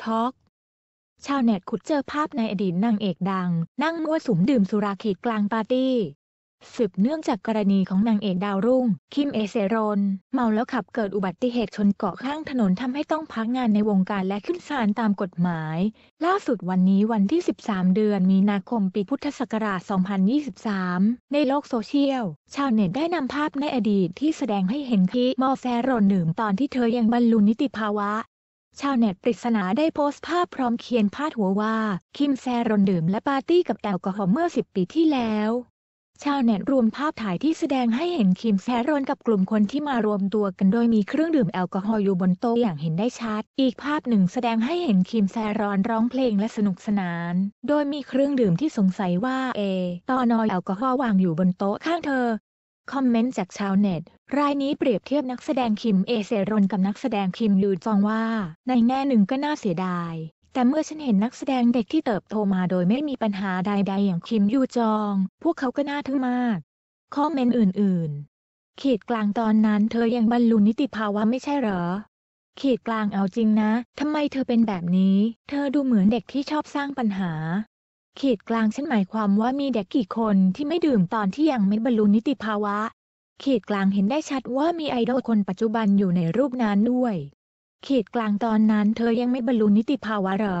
ช็อกชาวเน็ตขุดเจอภาพในอดีตนางเอกดัง นั่งมั่วสุมดื่มสุราขีดกลางปาร์ตี้สืบเนื่องจากกรณีของนางเอกดาวรุ่ง คิมเอเซรนเมาแล้วขับเกิดอุบัติเหตุชนเกาะข้างถนนทำให้ต้องพักงานในวงการและขึ้นศาลตามกฎหมาย ล่าสุดวันนี้วันที่ 13 เดือนมีนาคมปีพุทธศักราช 2023 ในโลกโซเชียลชาวเน็ตได้นำภาพในอดีตที่แสดงให้เห็นคิมเอเซรนดื่มตอนที่เธอยังบรรลุนิติภาวะชาวเน็ตปริศนาได้โพสต์ภาพพร้อมเขียนพาดหัวว่า คิมแซรอนดื่มและปาร์ตี้กับแอลกอฮอล์เมื่อ10 ปีที่แล้ว ชาวเน็ตรวมภาพถ่ายที่แสดงให้เห็นคิมแซรอนกับกลุ่มคนที่มารวมตัวกันโดยมีเครื่องดื่มแอลกอฮอล์อยู่บนโต๊ะอย่างเห็นได้ชัด อีกภาพหนึ่งแสดงให้เห็นคิมแซรอนร้องเพลงและสนุกสนาน โดยมีเครื่องดื่มที่สงสัยว่าเอตอนอแอลกอฮอล์วางอยู่บนโต๊ะข้างเธอคอมเมนต์จากชาวเน็ต รายนี้เปรียบเทียบนักแสดงคิมเอเซรอนกับนักแสดงคิมยูจองว่า ในแง่หนึ่งก็น่าเสียดาย แต่เมื่อฉันเห็นนักแสดงเด็กที่เติบโตมาโดยไม่มีปัญหาใดๆอย่างคิมยูจอง พวกเขาก็น่าทึ่งมาก คอมเมนต์อื่นๆ ขีดกลางตอนนั้นเธอยังบรรลุนิติภาวะไม่ใช่เหรอ ขีดกลางเอาจริงนะ ทำไมเธอเป็นแบบนี้ เธอดูเหมือนเด็กที่ชอบสร้างปัญหาเขตกลางฉันหมายความว่ามีเด็กกี่คนที่ไม่ดื่มตอนที่ยังไม่บรรลุนิติภาวะ เขตกลางเห็นได้ชัดว่ามีไอดอลคนปัจจุบันอยู่ในรูปนั้นด้วย เขตกลางตอนนั้นเธอยังไม่บรรลุนิติภาวะเหรอ